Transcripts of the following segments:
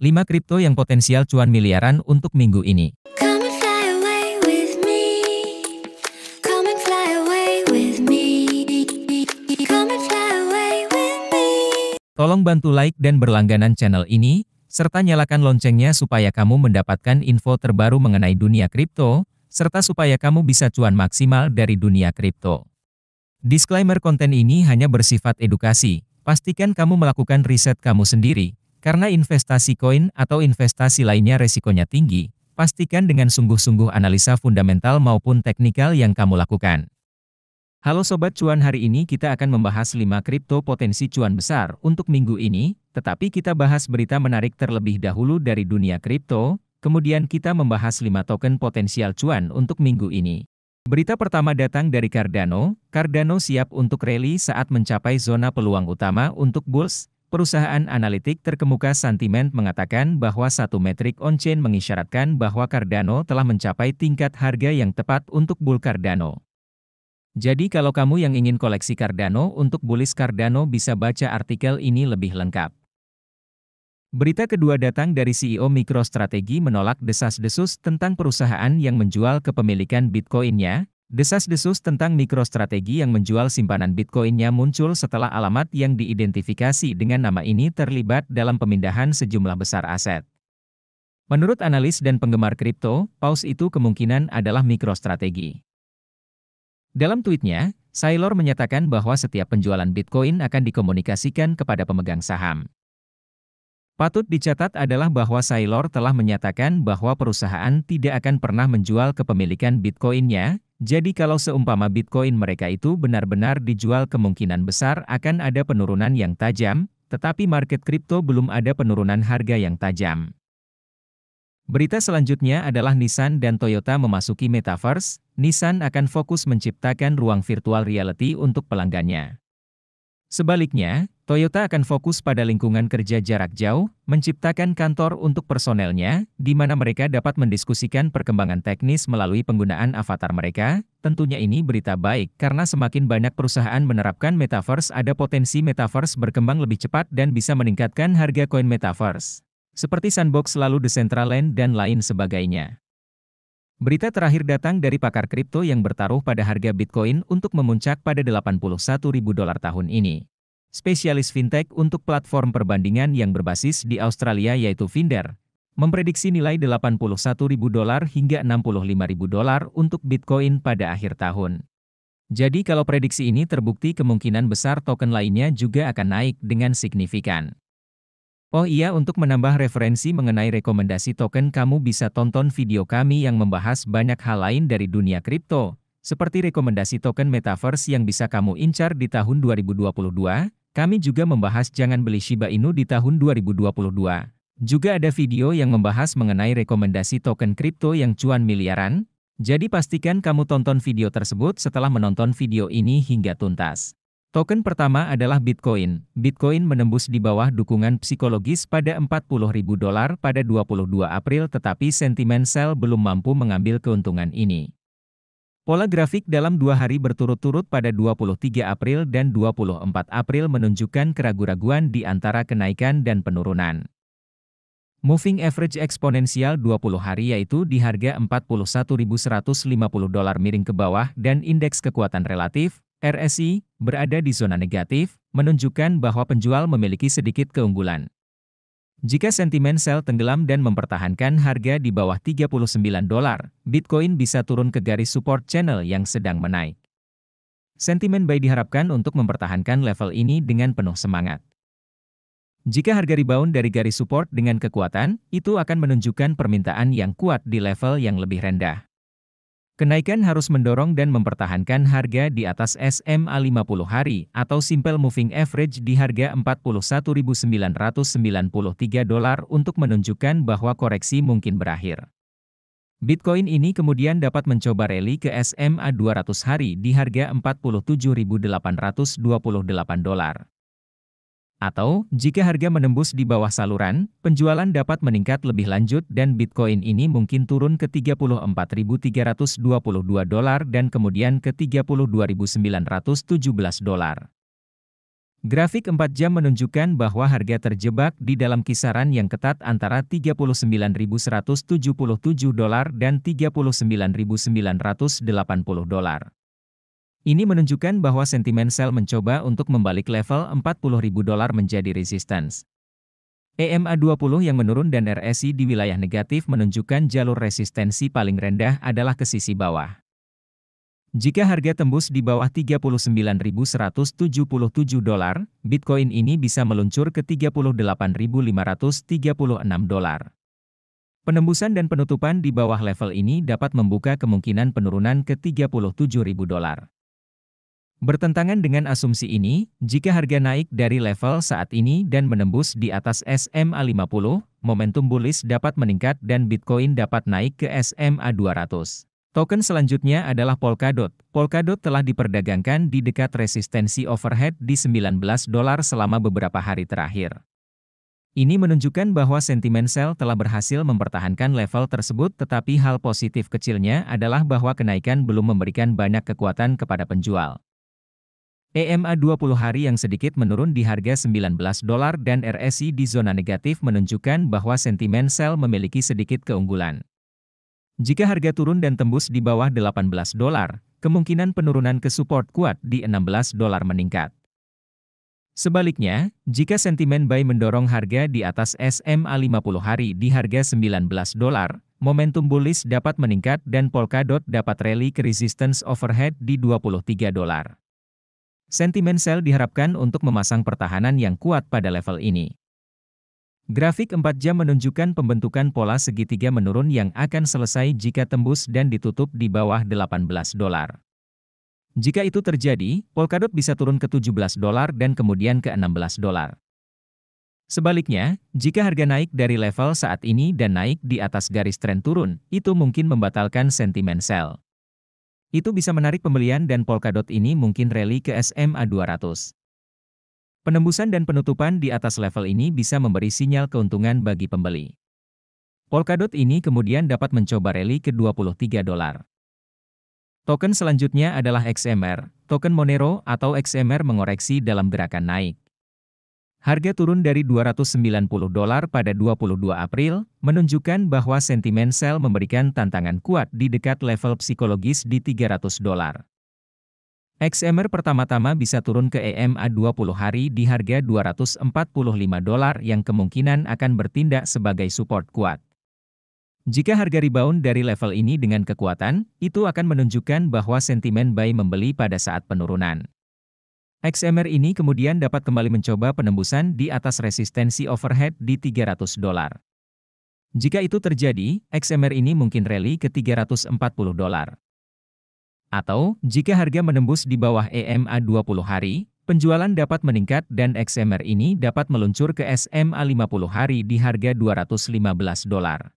5 kripto yang potensial cuan miliaran untuk minggu ini. Tolong bantu like dan berlangganan channel ini, serta nyalakan loncengnya supaya kamu mendapatkan info terbaru mengenai dunia kripto, serta supaya kamu bisa cuan maksimal dari dunia kripto. Disclaimer konten ini hanya bersifat edukasi, pastikan kamu melakukan riset kamu sendiri, karena investasi koin atau investasi lainnya resikonya tinggi, pastikan dengan sungguh-sungguh analisa fundamental maupun teknikal yang kamu lakukan. Halo Sobat Cuan hari ini kita akan membahas 5 kripto potensi cuan besar untuk minggu ini, tetapi kita bahas berita menarik terlebih dahulu dari dunia kripto, kemudian kita membahas 5 token potensial cuan untuk minggu ini. Berita pertama datang dari Cardano, Cardano siap untuk rally saat mencapai zona peluang utama untuk bulls, Perusahaan analitik terkemuka Sentiment mengatakan bahwa satu metrik on-chain mengisyaratkan bahwa Cardano telah mencapai tingkat harga yang tepat untuk bull Cardano. Jadi kalau kamu yang ingin koleksi Cardano untuk bullish Cardano bisa baca artikel ini lebih lengkap. Berita kedua datang dari CEO MicroStrategy menolak desas-desus tentang perusahaan yang menjual kepemilikan Bitcoin-nya, Desas-desus tentang mikrostrategi yang menjual simpanan Bitcoinnya muncul setelah alamat yang diidentifikasi dengan nama ini terlibat dalam pemindahan sejumlah besar aset. Menurut analis dan penggemar kripto, paus itu kemungkinan adalah mikrostrategi. Dalam tweetnya, Sailor menyatakan bahwa setiap penjualan Bitcoin akan dikomunikasikan kepada pemegang saham. Patut dicatat adalah bahwa Sailor telah menyatakan bahwa perusahaan tidak akan pernah menjual kepemilikan Bitcoinnya, jadi kalau seumpama Bitcoin mereka itu benar-benar dijual kemungkinan besar akan ada penurunan yang tajam, tetapi market kripto belum ada penurunan harga yang tajam. Berita selanjutnya adalah Nissan dan Toyota memasuki metaverse. Nissan akan fokus menciptakan ruang virtual reality untuk pelanggannya. Sebaliknya, Toyota akan fokus pada lingkungan kerja jarak jauh, menciptakan kantor untuk personelnya, di mana mereka dapat mendiskusikan perkembangan teknis melalui penggunaan avatar mereka. Tentunya ini berita baik, karena semakin banyak perusahaan menerapkan metaverse ada potensi metaverse berkembang lebih cepat dan bisa meningkatkan harga koin metaverse. Seperti Sandbox lalu Decentraland dan lain sebagainya. Berita terakhir datang dari pakar kripto yang bertaruh pada harga Bitcoin untuk memuncak pada 81.000 dolar tahun ini spesialis fintech untuk platform perbandingan yang berbasis di Australia yaitu Finder, memprediksi nilai 81.000 dolar hingga 65.000 dolar untuk Bitcoin pada akhir tahun. Jadi kalau prediksi ini terbukti kemungkinan besar token lainnya juga akan naik dengan signifikan. Oh iya untuk menambah referensi mengenai rekomendasi token kamu bisa tonton video kami yang membahas banyak hal lain dari dunia kripto, seperti rekomendasi token Metaverse yang bisa kamu incar di tahun 2022, kami juga membahas jangan beli Shiba Inu di tahun 2022. Juga ada video yang membahas mengenai rekomendasi token kripto yang cuan miliaran, jadi pastikan kamu tonton video tersebut setelah menonton video ini hingga tuntas. Token pertama adalah Bitcoin. Bitcoin menembus di bawah dukungan psikologis pada 40.000 dolar pada 22 April tetapi sentimen sell belum mampu mengambil keuntungan ini. Pola grafik dalam dua hari berturut-turut pada 23 April dan 24 April menunjukkan keraguan-raguan di antara kenaikan dan penurunan. Moving average eksponensial 20 hari yaitu di harga 41.150 dolar miring ke bawah dan indeks kekuatan relatif, RSI, berada di zona negatif, menunjukkan bahwa penjual memiliki sedikit keunggulan. Jika sentimen sel tenggelam dan mempertahankan harga di bawah 39 dolar, Bitcoin bisa turun ke garis support channel yang sedang menaik. Sentimen buy diharapkan untuk mempertahankan level ini dengan penuh semangat. Jika harga rebound dari garis support dengan kekuatan, itu akan menunjukkan permintaan yang kuat di level yang lebih rendah. Kenaikan harus mendorong dan mempertahankan harga di atas SMA 50 hari atau simple moving average di harga 41.993 dolar untuk menunjukkan bahwa koreksi mungkin berakhir. Bitcoin ini kemudian dapat mencoba rally ke SMA 200 hari di harga 47.828 dolar. Atau, jika harga menembus di bawah saluran, penjualan dapat meningkat lebih lanjut dan Bitcoin ini mungkin turun ke 34.322 dolar dan kemudian ke 32.917 dolar. Grafik 4 jam menunjukkan bahwa harga terjebak di dalam kisaran yang ketat antara 39.177 dolar dan 39.980 dolar. Ini menunjukkan bahwa sentimen sell mencoba untuk membalik level 40.000 dolar menjadi resistance. EMA 20 yang menurun dan RSI di wilayah negatif menunjukkan jalur resistensi paling rendah adalah ke sisi bawah. Jika harga tembus di bawah 39.177 dolar, Bitcoin ini bisa meluncur ke 38.536 dolar. Penembusan dan penutupan di bawah level ini dapat membuka kemungkinan penurunan ke 37.000 dolar. Bertentangan dengan asumsi ini, jika harga naik dari level saat ini dan menembus di atas SMA 50, momentum bullish dapat meningkat dan Bitcoin dapat naik ke SMA 200. Token selanjutnya adalah Polkadot. Polkadot telah diperdagangkan di dekat resistensi overhead di 19 dolar selama beberapa hari terakhir. Ini menunjukkan bahwa sentimen sell telah berhasil mempertahankan level tersebut tetapi hal positif kecilnya adalah bahwa kenaikan belum memberikan banyak kekuatan kepada penjual. EMA 20 hari yang sedikit menurun di harga 19 dolar dan RSI di zona negatif menunjukkan bahwa sentimen sell memiliki sedikit keunggulan. Jika harga turun dan tembus di bawah 18 dolar, kemungkinan penurunan ke support kuat di 16 dolar meningkat. Sebaliknya, jika sentimen buy mendorong harga di atas SMA 50 hari di harga 19 dolar, momentum bullish dapat meningkat dan Polkadot dapat rally ke resistance overhead di 23 dolar sentimen sell diharapkan untuk memasang pertahanan yang kuat pada level ini. Grafik 4 jam menunjukkan pembentukan pola segitiga menurun yang akan selesai jika tembus dan ditutup di bawah 18 dolar. Jika itu terjadi, Polkadot bisa turun ke 17 dolar dan kemudian ke 16 dolar. Sebaliknya, jika harga naik dari level saat ini dan naik di atas garis tren turun, itu mungkin membatalkan sentimen sell. Itu bisa menarik pembelian dan Polkadot ini mungkin rally ke SMA 200. Penembusan dan penutupan di atas level ini bisa memberi sinyal keuntungan bagi pembeli. Polkadot ini kemudian dapat mencoba rally ke 23 dolar. Token selanjutnya adalah XMR. Token Monero atau XMR mengoreksi dalam gerakan naik. Harga turun dari 290 dolar pada 22 April, menunjukkan bahwa sentimen sel memberikan tantangan kuat di dekat level psikologis di 300 dolar. XMR pertama-tama bisa turun ke EMA 20 hari di harga 245 dolar yang kemungkinan akan bertindak sebagai support kuat. Jika harga rebound dari level ini dengan kekuatan, itu akan menunjukkan bahwa sentimen buy membeli pada saat penurunan. XMR ini kemudian dapat kembali mencoba penembusan di atas resistensi overhead di 300 dolar. Jika itu terjadi, XMR ini mungkin rally ke 340 dolar. Atau, jika harga menembus di bawah EMA 20 hari, penjualan dapat meningkat dan XMR ini dapat meluncur ke SMA 50 hari di harga 215 dolar.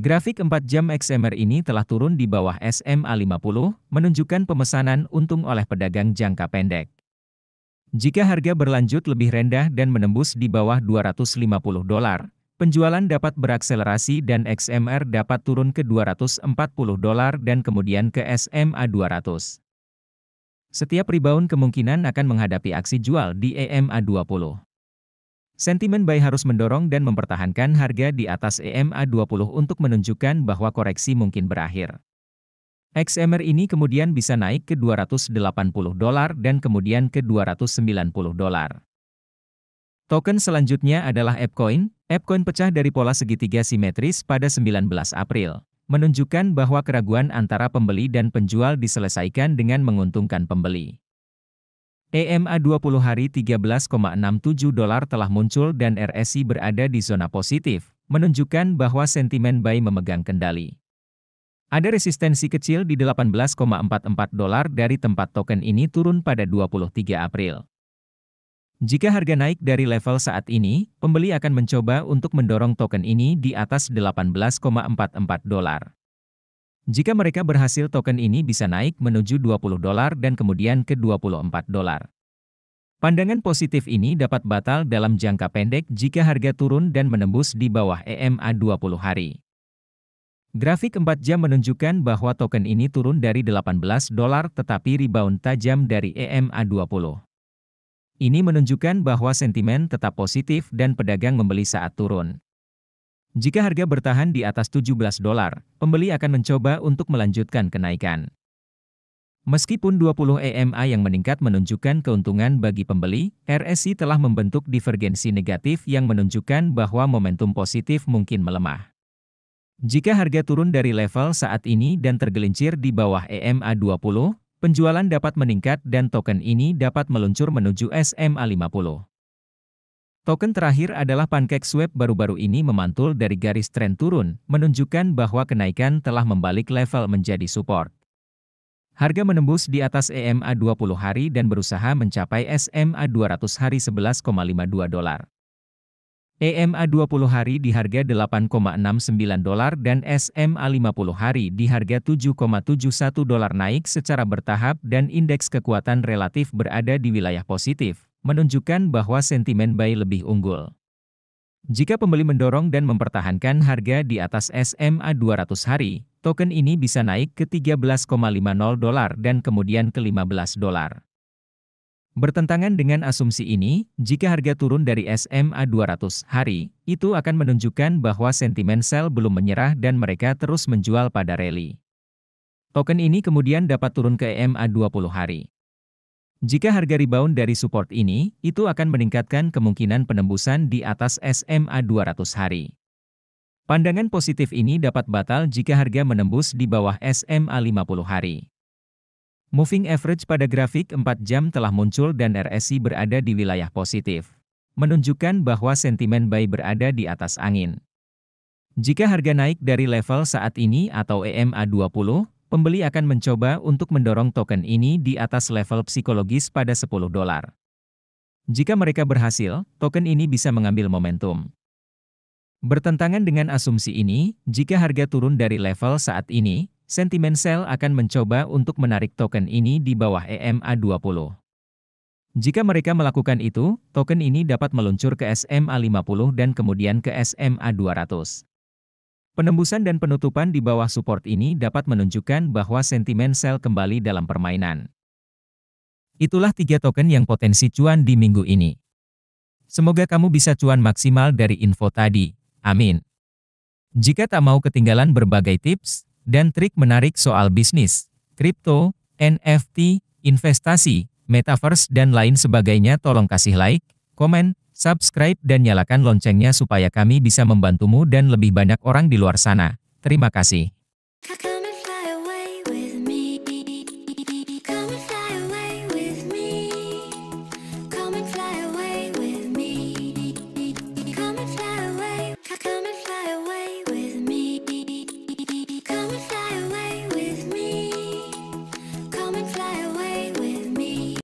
Grafik 4 jam XMR ini telah turun di bawah SMA 50, menunjukkan pemesanan untung oleh pedagang jangka pendek. Jika harga berlanjut lebih rendah dan menembus di bawah 250 dolar, penjualan dapat berakselerasi dan XMR dapat turun ke 240 dolar dan kemudian ke SMA 200. Setiap rebound kemungkinan akan menghadapi aksi jual di EMA 20. Sentimen buy harus mendorong dan mempertahankan harga di atas EMA 20 untuk menunjukkan bahwa koreksi mungkin berakhir. XMR ini kemudian bisa naik ke 280 dolar dan kemudian ke 290 dolar. Token selanjutnya adalah Epcoin. Epcoin pecah dari pola segitiga simetris pada 19 April, menunjukkan bahwa keraguan antara pembeli dan penjual diselesaikan dengan menguntungkan pembeli. EMA 20 hari 13,67 dolar telah muncul dan RSI berada di zona positif, menunjukkan bahwa sentimen buy memegang kendali. Ada resistensi kecil di 18,44 dolar dari tempat token ini turun pada 23 April. Jika harga naik dari level saat ini, pembeli akan mencoba untuk mendorong token ini di atas 18,44 dolar. Jika mereka berhasil token ini bisa naik menuju 20 dolar dan kemudian ke 24 dolar. Pandangan positif ini dapat batal dalam jangka pendek jika harga turun dan menembus di bawah EMA 20 hari. Grafik 4 jam menunjukkan bahwa token ini turun dari 18 dolar tetapi rebound tajam dari EMA 20. Ini menunjukkan bahwa sentimen tetap positif dan pedagang membeli saat turun. Jika harga bertahan di atas 17 dolar, pembeli akan mencoba untuk melanjutkan kenaikan. Meskipun 20 EMA yang meningkat menunjukkan keuntungan bagi pembeli, RSI telah membentuk divergensi negatif yang menunjukkan bahwa momentum positif mungkin melemah. Jika harga turun dari level saat ini dan tergelincir di bawah EMA 20, penjualan dapat meningkat dan token ini dapat meluncur menuju SMA 50. Token terakhir adalah pancake swap baru-baru ini memantul dari garis tren turun, menunjukkan bahwa kenaikan telah membalik level menjadi support. Harga menembus di atas EMA 20 hari dan berusaha mencapai SMA 200 hari 11,52 dolar. EMA 20 hari di harga 8,69 dolar dan SMA 50 hari di harga 7,71 dolar naik secara bertahap dan indeks kekuatan relatif berada di wilayah positif menunjukkan bahwa sentimen buy lebih unggul. Jika pembeli mendorong dan mempertahankan harga di atas SMA 200 hari, token ini bisa naik ke 13,50 dolar dan kemudian ke 15 dolar. Bertentangan dengan asumsi ini, jika harga turun dari SMA 200 hari, itu akan menunjukkan bahwa sentimen sell belum menyerah dan mereka terus menjual pada rally. Token ini kemudian dapat turun ke EMA 20 hari. Jika harga rebound dari support ini, itu akan meningkatkan kemungkinan penembusan di atas SMA 200 hari. Pandangan positif ini dapat batal jika harga menembus di bawah SMA 50 hari. Moving average pada grafik 4 jam telah muncul dan RSI berada di wilayah positif. Menunjukkan bahwa sentimen buy berada di atas angin. Jika harga naik dari level saat ini atau EMA 20, pembeli akan mencoba untuk mendorong token ini di atas level psikologis pada 10 dolar. Jika mereka berhasil, token ini bisa mengambil momentum. Bertentangan dengan asumsi ini, jika harga turun dari level saat ini, sentimen sell akan mencoba untuk menarik token ini di bawah EMA 20. Jika mereka melakukan itu, token ini dapat meluncur ke SMA 50 dan kemudian ke SMA 200. Penembusan dan penutupan di bawah support ini dapat menunjukkan bahwa sentimen sell kembali dalam permainan. Itulah tiga token yang potensi cuan di minggu ini. Semoga kamu bisa cuan maksimal dari info tadi. Amin. Jika tak mau ketinggalan berbagai tips dan trik menarik soal bisnis, kripto, NFT, investasi, metaverse, dan lain sebagainya tolong kasih like, komen, subscribe dan nyalakan loncengnya supaya kami bisa membantumu dan lebih banyak orang di luar sana. Terima kasih.